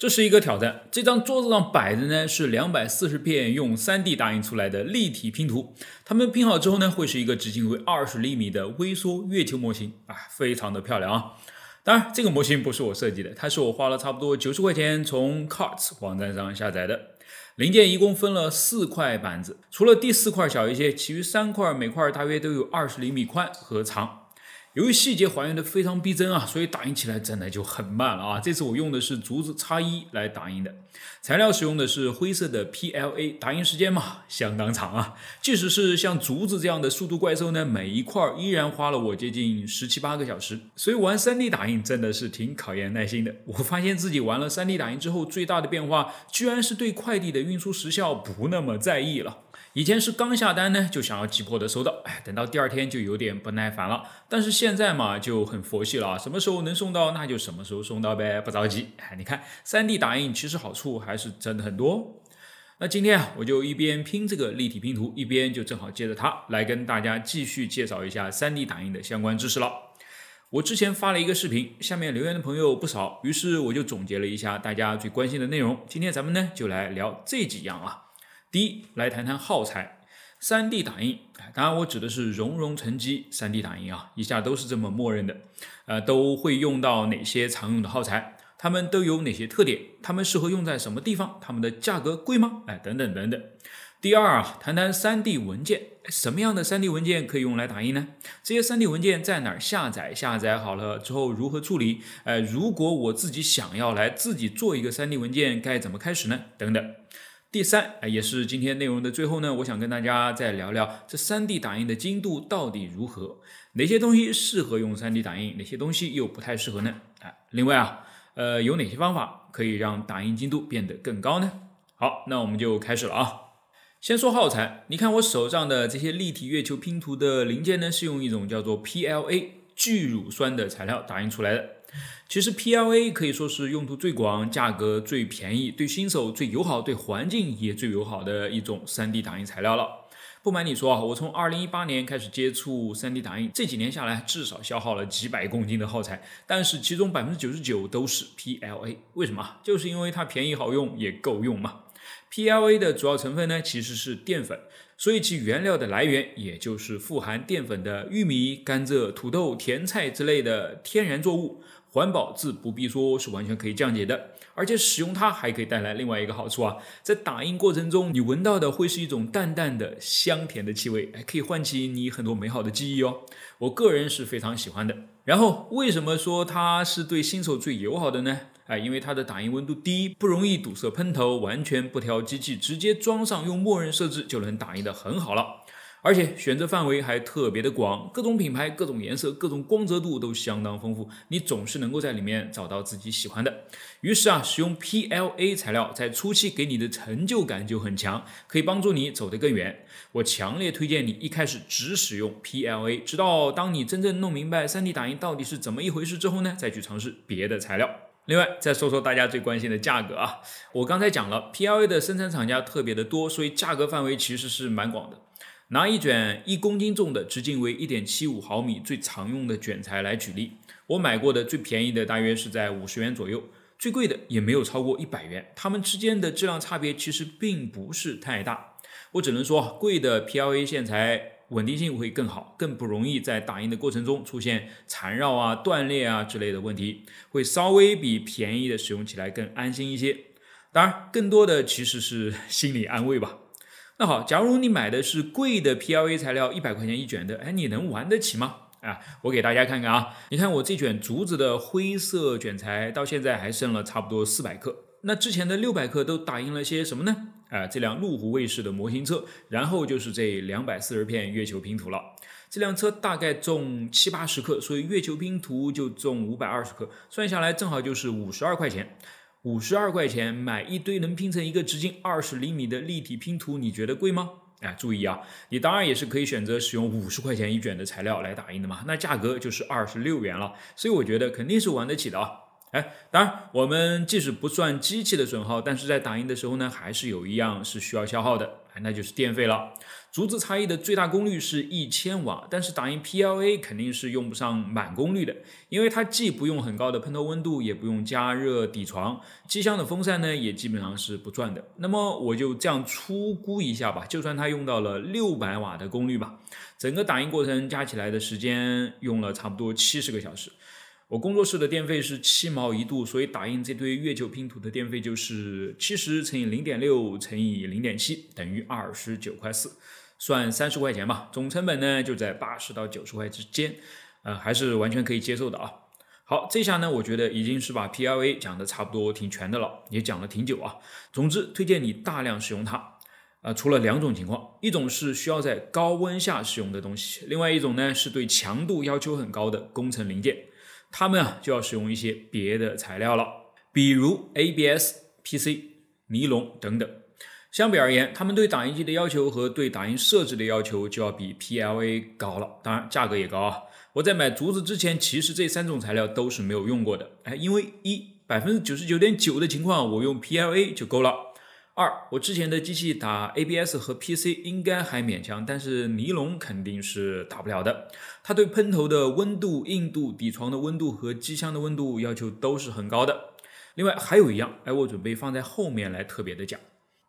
这是一个挑战。这张桌子上摆的呢是两百四十片用 3D 打印出来的立体拼图。它们拼好之后呢，会是一个直径为二十厘米的微缩月球模型啊，非常的漂亮啊。当然，这个模型不是我设计的，它是我花了差不多九十块钱从 Carts 网站上下载的。零件一共分了四块板子，除了第四块小一些，其余三块每块大约都有二十厘米宽和长。由于细节还原的非常逼真啊，所以打印起来真的就很慢了啊！这次我用的是竹子叉一来打印的，材料使用的是灰色的 PLA，打印时间嘛相当长啊。即使是像竹子这样的速度怪兽呢，每一块依然花了我接近十七八个小时。所以玩 3D 打印真的是挺考验耐心的。我发现自己玩了 3D 打印之后，最大的变化居然是对快递的运输时效不那么在意了。以前是刚下单呢，就想要急迫的收到，哎，等到第二天就有点不耐烦了。但是现在嘛就很佛系了，什么时候能送到那就什么时候送到呗，不着急。哎，你看，3D 打印其实好处还是真的很多。那今天啊，我就一边拼这个立体拼图，一边就正好借着它来跟大家继续介绍一下 3D 打印的相关知识了。我之前发了一个视频，下面留言的朋友不少，于是我就总结了一下大家最关心的内容。今天咱们呢就来聊这几样啊。第一，来谈谈耗材，三 D 打印，当然我指的是熔融沉积三 D 打印啊，以下都是这么默认的，呃，都会用到哪些常用的耗材？它们都有哪些特点？它们适合用在什么地方？它们的价格贵吗？哎，等等等等。第二，啊，谈谈三 D 文件，什么样的三 D 文件可以用来打印呢？这些三 D 文件在哪儿下载？下载好了之后如何处理？哎，如果我自己想要来自己做一个三 D 文件，该怎么开始呢？等等。第三，啊，也是今天内容的最后呢，我想跟大家再聊聊这 3D 打印的精度到底如何，哪些东西适合用 3D 打印，哪些东西又不太适合呢？啊，另外啊，呃，有哪些方法可以让打印精度变得更高呢？好，那我们就开始了啊。先说耗材，你看我手上的这些立体月球拼图的零件呢，是用一种叫做 PLA 聚乳酸的材料打印出来的。其实 PLA 可以说是用途最广、价格最便宜、对新手最友好、对环境也最友好的一种 3D 打印材料了。不瞒你说啊，我从2018年开始接触 3D 打印，这几年下来至少消耗了几百公斤的耗材，但是其中百分之九十九都是 PLA。为什么？就是因为它便宜好用，也够用嘛。PLA 的主要成分呢，其实是淀粉，所以其原料的来源也就是富含淀粉的玉米、甘蔗、土豆、甜菜之类的天然作物。环保自不必说，是完全可以降解的，而且使用它还可以带来另外一个好处啊，在打印过程中，你闻到的会是一种淡淡的香甜的气味，还可以唤起你很多美好的记忆哦。我个人是非常喜欢的。然后为什么说它是对新手最友好的呢？哎，因为它的打印温度低，不容易堵塞喷头，完全不挑机器，直接装上用默认设置就能打印的很好了。而且选择范围还特别的广，各种品牌、各种颜色、各种光泽度都相当丰富，你总是能够在里面找到自己喜欢的。于是啊，使用 PLA 材料在初期给你的成就感就很强，可以帮助你走得更远。我强烈推荐你一开始只使用 PLA，直到当你真正弄明白三 D 打印到底是怎么一回事之后呢，再去尝试别的材料。另外，再说说大家最关心的价格啊，我刚才讲了 PLA 的生产厂家特别的多，所以价格范围其实是蛮广的。拿一卷一公斤重的、直径为一点七五毫米最常用的卷材来举例，我买过的最便宜的大约是在五十元左右，最贵的也没有超过一百元。它们之间的质量差别其实并不是太大。我只能说，贵的 PLA 线材稳定性会更好，更不容易在打印的过程中出现缠绕啊、断裂啊之类的问题，会稍微比便宜的使用起来更安心一些。当然，更多的其实是心理安慰吧。那好，假如你买的是贵的 PLA 材料，一百块钱一卷的，哎，你能玩得起吗？啊，我给大家看看啊，你看我这卷竹子的灰色卷材，到现在还剩了差不多四百克。那之前的六百克都打印了些什么呢？啊，这辆路虎卫士的模型车，然后就是这两百四十片月球拼图了。这辆车大概重七八十克，所以月球拼图就重五百二十克，算下来正好就是五十二块钱。五十二块钱买一堆能拼成一个直径二十厘米的立体拼图，你觉得贵吗？哎，注意啊，你当然也是可以选择使用五十块钱一卷的材料来打印的嘛，那价格就是二十六元了，所以我觉得肯定是玩得起的啊。哎，当然，我们即使不算机器的损耗，但是在打印的时候呢，还是有一样是需要消耗的，那就是电费了。逐字差异的最大功率是一千瓦，但是打印 PLA 肯定是用不上满功率的，因为它既不用很高的喷头温度，也不用加热底床，机箱的风扇呢也基本上是不转的。那么我就这样粗估一下吧，就算它用到了六百瓦的功率吧，整个打印过程加起来的时间用了差不多七十个小时。我工作室的电费是七毛一度，所以打印这堆月球拼图的电费就是七十乘以零点六乘以零点七，等于二十九块四，算三十块钱吧。总成本呢就在八十到九十块之间，呃，还是完全可以接受的啊。好，这下呢，我觉得已经是把 p l a 讲的差不多挺全的了，也讲了挺久啊。总之，推荐你大量使用它，啊，除了两种情况，一种是需要在高温下使用的东西，另外一种呢是对强度要求很高的工程零件。他们啊就要使用一些别的材料了，比如 ABS、PC、尼龙等等。相比而言，他们对打印机的要求和对打印设置的要求就要比 PLA 高了，当然价格也高啊。我在买竹子之前，其实这三种材料都是没有用过的。哎，因为一百分之九十九点九的情况，我用 PLA 就够了。二，我之前的机器打 ABS 和 PC 应该还勉强，但是尼龙肯定是打不了的。它对喷头的温度、硬度、底床的温度和机箱的温度要求都是很高的。另外还有一样，哎，我准备放在后面来特别的讲。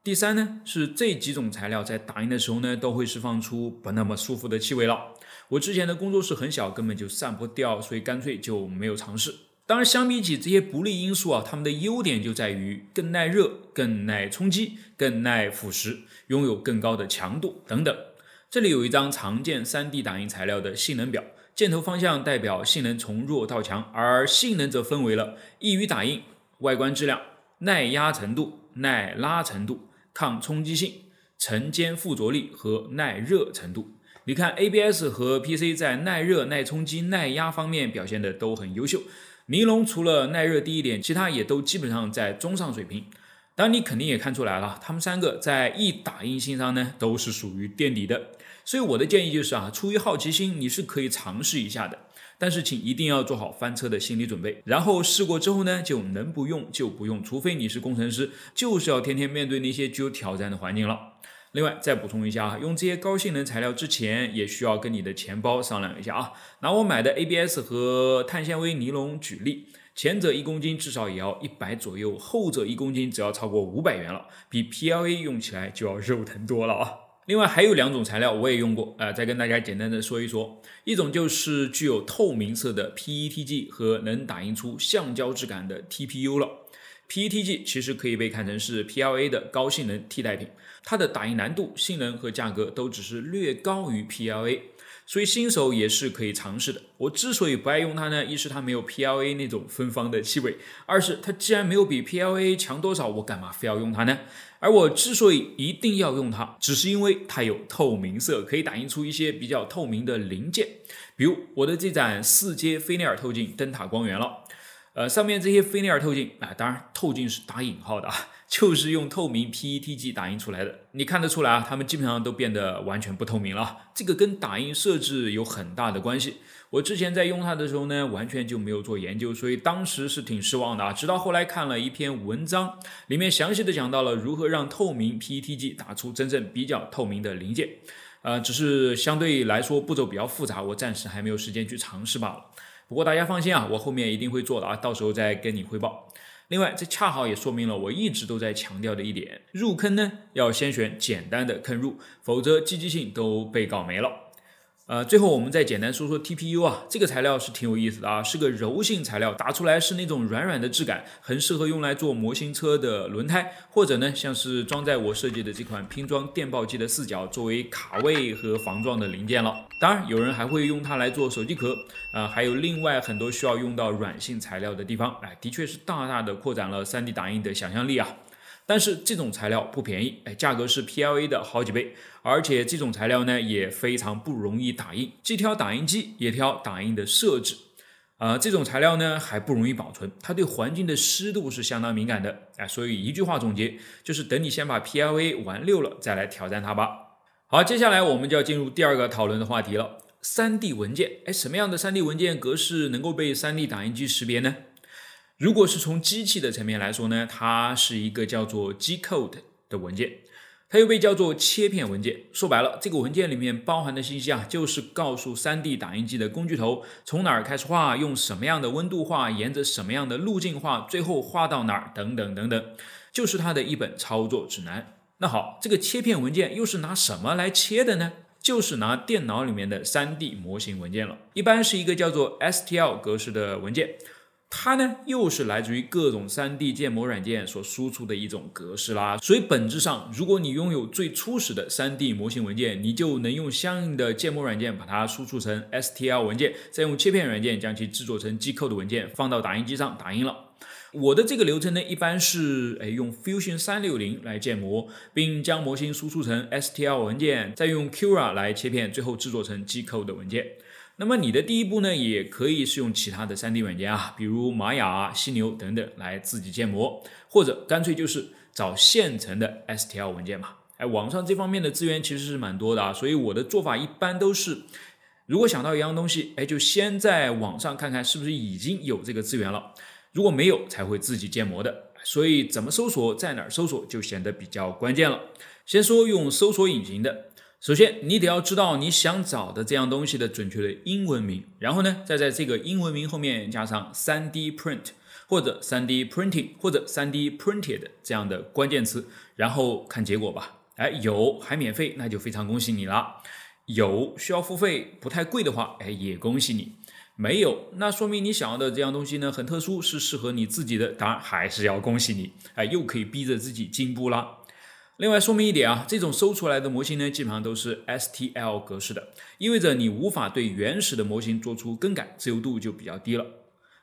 第三呢，是这几种材料在打印的时候呢，都会释放出不那么舒服的气味了。我之前的工作室很小，根本就散不掉，所以干脆就没有尝试。当然，相比起这些不利因素啊，它们的优点就在于更耐热、更耐冲击、更耐腐蚀，拥有更高的强度等等。这里有一张常见 3D 打印材料的性能表，箭头方向代表性能从弱到强，而性能则分为了易于打印、外观质量、耐压程度、耐拉程度、抗冲击性、层间附着力和耐热程度。你看，ABS 和 PC 在耐热、耐冲击、耐压方面表现的都很优秀。尼龙除了耐热低一点，其他也都基本上在中上水平。当然，你肯定也看出来了，他们三个在易打印性上呢，都是属于垫底的。所以我的建议就是啊，出于好奇心，你是可以尝试一下的，但是请一定要做好翻车的心理准备。然后试过之后呢，就能不用就不用，除非你是工程师，就是要天天面对那些具有挑战的环境了。另外再补充一下啊，用这些高性能材料之前，也需要跟你的钱包商量一下啊。拿我买的 ABS 和碳纤维尼龙举例，前者一公斤至少也要一百左右，后者一公斤只要超过五百元了，比 PLA 用起来就要肉疼多了啊。另外还有两种材料我也用过，呃，再跟大家简单的说一说，一种就是具有透明色的 PETG 和能打印出橡胶质感的 TPU 了。PETG 其实可以被看成是 PLA 的高性能替代品，它的打印难度、性能和价格都只是略高于 PLA，所以新手也是可以尝试的。我之所以不爱用它呢，一是它没有 PLA 那种芬芳的气味，二是它既然没有比 PLA 强多少，我干嘛非要用它呢？而我之所以一定要用它，只是因为它有透明色，可以打印出一些比较透明的零件，比如我的这盏四阶菲涅尔透镜灯塔光源了。呃，上面这些菲涅尔透镜啊，当然透镜是打引号的啊，就是用透明 PETG 打印出来的。你看得出来啊，它们基本上都变得完全不透明了。这个跟打印设置有很大的关系。我之前在用它的时候呢，完全就没有做研究，所以当时是挺失望的啊。直到后来看了一篇文章，里面详细的讲到了如何让透明 PETG 打出真正比较透明的零件。呃，只是相对来说步骤比较复杂，我暂时还没有时间去尝试罢了。不过大家放心啊，我后面一定会做的啊，到时候再跟你汇报。另外，这恰好也说明了我一直都在强调的一点：入坑呢要先选简单的坑入，否则积极性都被搞没了。呃，最后我们再简单说说 TPU 啊，这个材料是挺有意思的啊，是个柔性材料，打出来是那种软软的质感，很适合用来做模型车的轮胎，或者呢，像是装在我设计的这款拼装电报机的四角作为卡位和防撞的零件了。当然，有人还会用它来做手机壳，啊，还有另外很多需要用到软性材料的地方，哎，的确是大大的扩展了 3D 打印的想象力啊。但是这种材料不便宜，哎，价格是 PLA 的好几倍，而且这种材料呢也非常不容易打印，既挑打印机也挑打印的设置，啊，这种材料呢还不容易保存，它对环境的湿度是相当敏感的，哎，所以一句话总结就是等你先把 PLA 玩溜了再来挑战它吧。好，接下来我们就要进入第二个讨论的话题了，3D 文件，哎，什么样的 3D 文件格式能够被 3D 打印机识别呢？如果是从机器的层面来说呢，它是一个叫做 G Code 的文件，它又被叫做切片文件。说白了，这个文件里面包含的信息啊，就是告诉三 D 打印机的工具头从哪儿开始画，用什么样的温度画，沿着什么样的路径画，最后画到哪儿，等等等等，就是它的一本操作指南。那好，这个切片文件又是拿什么来切的呢？就是拿电脑里面的三 D 模型文件了，一般是一个叫做 S T L 格式的文件。它呢，又是来自于各种 3D 建模软件所输出的一种格式啦。所以本质上，如果你拥有最初始的 3D 模型文件，你就能用相应的建模软件把它输出成 STL 文件，再用切片软件将其制作成 GCODE 文件，放到打印机上打印了。我的这个流程呢，一般是哎用 Fusion 三六零来建模，并将模型输出成 STL 文件，再用 Cura 来切片，最后制作成 GCODE 的文件。那么你的第一步呢，也可以是用其他的三 D 软件啊，比如玛雅、犀牛等等来自己建模，或者干脆就是找现成的 STL 文件嘛。哎，网上这方面的资源其实是蛮多的啊，所以我的做法一般都是，如果想到一样东西，哎，就先在网上看看是不是已经有这个资源了，如果没有才会自己建模的。所以怎么搜索，在哪儿搜索就显得比较关键了。先说用搜索引擎的。首先，你得要知道你想找的这样东西的准确的英文名，然后呢，再在这个英文名后面加上 3D print 或者 3D printing 或者 3D printed 这样的关键词，然后看结果吧。哎，有还免费，那就非常恭喜你了；有需要付费，不太贵的话，哎，也恭喜你；没有，那说明你想要的这样东西呢很特殊，是适合你自己的，当然还是要恭喜你，哎，又可以逼着自己进步了。另外说明一点啊，这种搜出来的模型呢，基本上都是 STL 格式的，意味着你无法对原始的模型做出更改，自由度就比较低了。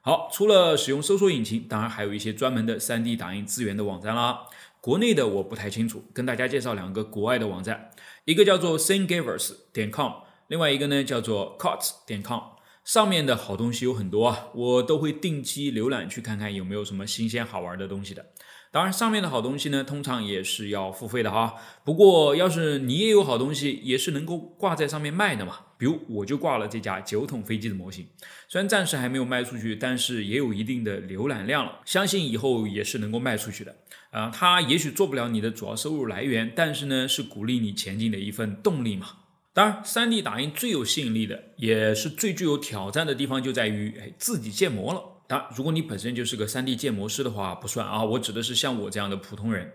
好，除了使用搜索引擎，当然还有一些专门的三 D 打印资源的网站啦。国内的我不太清楚，跟大家介绍两个国外的网站，一个叫做 s i n g i v e r s 点 com，另外一个呢叫做 c o t s 点 com。上面的好东西有很多啊，我都会定期浏览去看看有没有什么新鲜好玩的东西的。当然，上面的好东西呢，通常也是要付费的哈。不过，要是你也有好东西，也是能够挂在上面卖的嘛。比如，我就挂了这架九筒飞机的模型，虽然暂时还没有卖出去，但是也有一定的浏览量了，相信以后也是能够卖出去的。啊，它也许做不了你的主要收入来源，但是呢，是鼓励你前进的一份动力嘛。当然，3D 打印最有吸引力的，也是最具有挑战的地方，就在于哎，自己建模了。当然，如果你本身就是个 3D 建模师的话，不算啊。我指的是像我这样的普通人。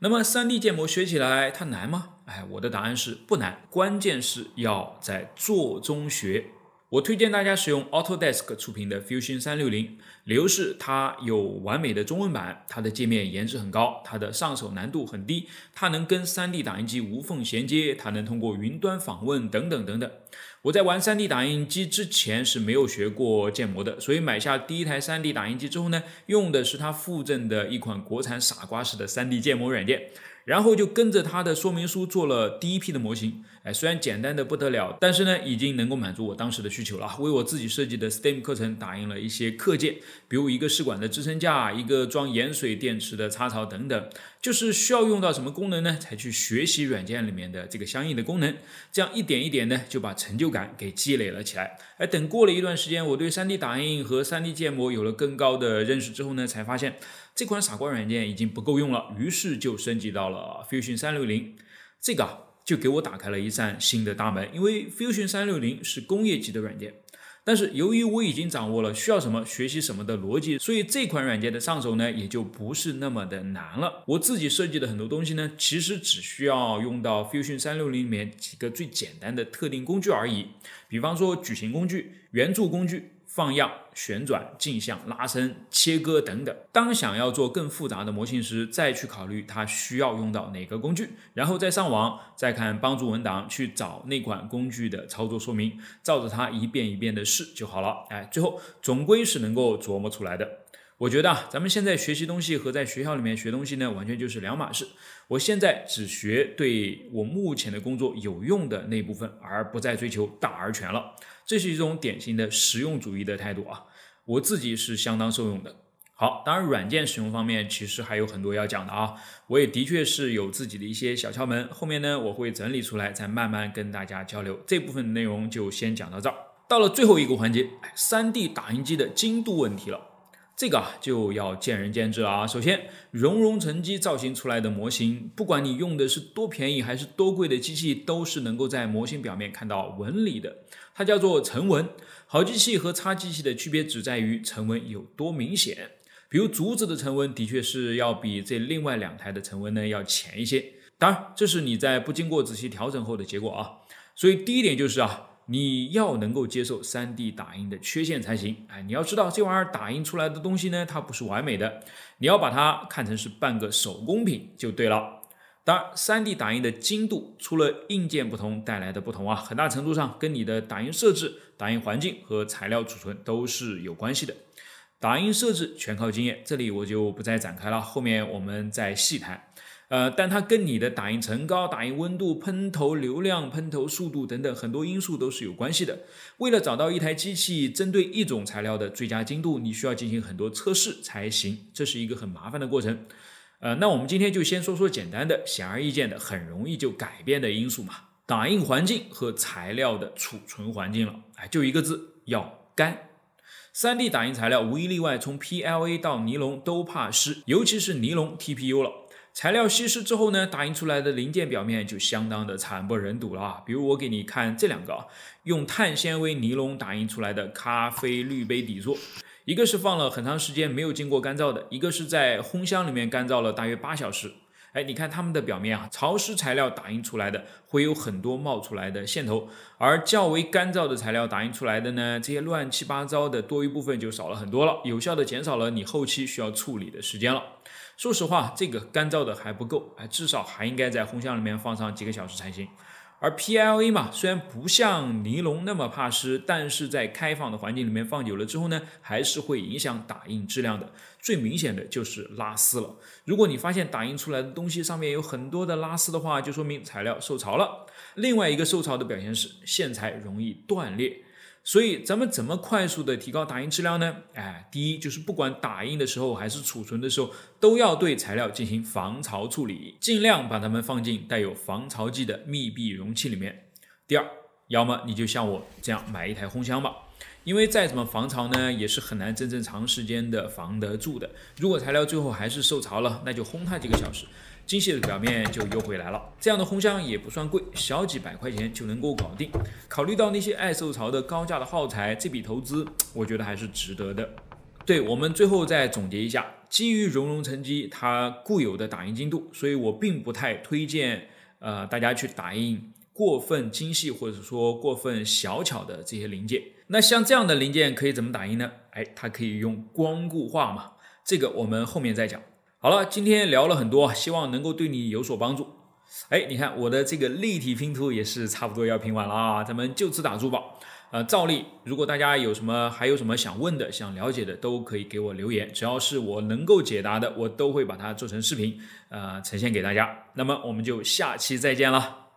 那么，3D 建模学起来它难吗？哎，我的答案是不难，关键是要在做中学。我推荐大家使用 Autodesk 出品的 Fusion 三六零，理由是它有完美的中文版，它的界面颜值很高，它的上手难度很低，它能跟 3D 打印机无缝衔接，它能通过云端访问等等等等。我在玩 3D 打印机之前是没有学过建模的，所以买下第一台 3D 打印机之后呢，用的是它附赠的一款国产傻瓜式的 3D 建模软件，然后就跟着它的说明书做了第一批的模型。哎，虽然简单的不得了，但是呢，已经能够满足我当时的需求了，为我自己设计的 STEM 课程打印了一些课件，比如一个试管的支撑架，一个装盐水电池的插槽等等。就是需要用到什么功能呢？才去学习软件里面的这个相应的功能，这样一点一点呢，就把成就感给积累了起来。哎，等过了一段时间，我对三 D 打印和三 D 建模有了更高的认识之后呢，才发现这款傻瓜软件已经不够用了，于是就升级到了 Fusion 三六零。这个啊、就给我打开了一扇新的大门，因为 Fusion 三六零是工业级的软件。但是由于我已经掌握了需要什么、学习什么的逻辑，所以这款软件的上手呢也就不是那么的难了。我自己设计的很多东西呢，其实只需要用到 Fusion 三六零里面几个最简单的特定工具而已，比方说矩形工具、圆柱工具。放样、旋转、镜像、拉伸、切割等等。当想要做更复杂的模型时，再去考虑它需要用到哪个工具，然后再上网，再看帮助文档，去找那款工具的操作说明，照着它一遍一遍的试就好了。哎，最后总归是能够琢磨出来的。我觉得啊，咱们现在学习东西和在学校里面学东西呢，完全就是两码事。我现在只学对我目前的工作有用的那部分，而不再追求大而全了。这是一种典型的实用主义的态度啊，我自己是相当受用的。好，当然软件使用方面其实还有很多要讲的啊，我也的确是有自己的一些小窍门，后面呢我会整理出来，再慢慢跟大家交流。这部分内容就先讲到这儿。到了最后一个环节，三 D 打印机的精度问题了。这个啊就要见仁见智了啊。首先，熔融沉积造型出来的模型，不管你用的是多便宜还是多贵的机器，都是能够在模型表面看到纹理的。它叫做沉纹。好机器和差机器的区别只在于沉纹有多明显。比如，竹子的沉纹的确是要比这另外两台的沉纹呢要浅一些。当然，这是你在不经过仔细调整后的结果啊。所以，第一点就是啊。你要能够接受 3D 打印的缺陷才行，哎，你要知道这玩意儿打印出来的东西呢，它不是完美的，你要把它看成是半个手工品就对了。当然，3D 打印的精度除了硬件不同带来的不同啊，很大程度上跟你的打印设置、打印环境和材料储存都是有关系的。打印设置全靠经验，这里我就不再展开了，后面我们再细谈。呃，但它跟你的打印层高、打印温度、喷头流量、喷头速度等等很多因素都是有关系的。为了找到一台机器针对一种材料的最佳精度，你需要进行很多测试才行，这是一个很麻烦的过程。呃，那我们今天就先说说简单的、显而易见的、很容易就改变的因素嘛，打印环境和材料的储存环境了。哎，就一个字，要干。3D 打印材料无一例外，从 PLA 到尼龙都怕湿，尤其是尼龙 TPU 了。材料稀释之后呢，打印出来的零件表面就相当的惨不忍睹了啊！比如我给你看这两个，用碳纤维尼龙打印出来的咖啡滤杯底座，一个是放了很长时间没有经过干燥的，一个是在烘箱里面干燥了大约八小时。哎，你看它们的表面啊，潮湿材料打印出来的会有很多冒出来的线头，而较为干燥的材料打印出来的呢，这些乱七八糟的多余部分就少了很多了，有效的减少了你后期需要处理的时间了。说实话，这个干燥的还不够，哎，至少还应该在烘箱里面放上几个小时才行。而 PLA 嘛，虽然不像尼龙那么怕湿，但是在开放的环境里面放久了之后呢，还是会影响打印质量的。最明显的就是拉丝了。如果你发现打印出来的东西上面有很多的拉丝的话，就说明材料受潮了。另外一个受潮的表现是线材容易断裂。所以咱们怎么快速的提高打印质量呢？哎，第一就是不管打印的时候还是储存的时候，都要对材料进行防潮处理，尽量把它们放进带有防潮剂的密闭容器里面。第二，要么你就像我这样买一台烘箱吧，因为再怎么防潮呢，也是很难真正长时间的防得住的。如果材料最后还是受潮了，那就烘它几个小时。精细的表面就又回来了。这样的烘箱也不算贵，小几百块钱就能够搞定。考虑到那些爱受潮的高价的耗材，这笔投资我觉得还是值得的。对我们最后再总结一下，基于熔融沉积它固有的打印精度，所以我并不太推荐呃大家去打印过分精细或者说过分小巧的这些零件。那像这样的零件可以怎么打印呢？哎，它可以用光固化嘛？这个我们后面再讲。好了，今天聊了很多，希望能够对你有所帮助。哎，你看我的这个立体拼图也是差不多要拼完了啊，咱们就此打住吧。呃，照例，如果大家有什么，还有什么想问的、想了解的，都可以给我留言，只要是我能够解答的，我都会把它做成视频，呃，呈现给大家。那么，我们就下期再见了。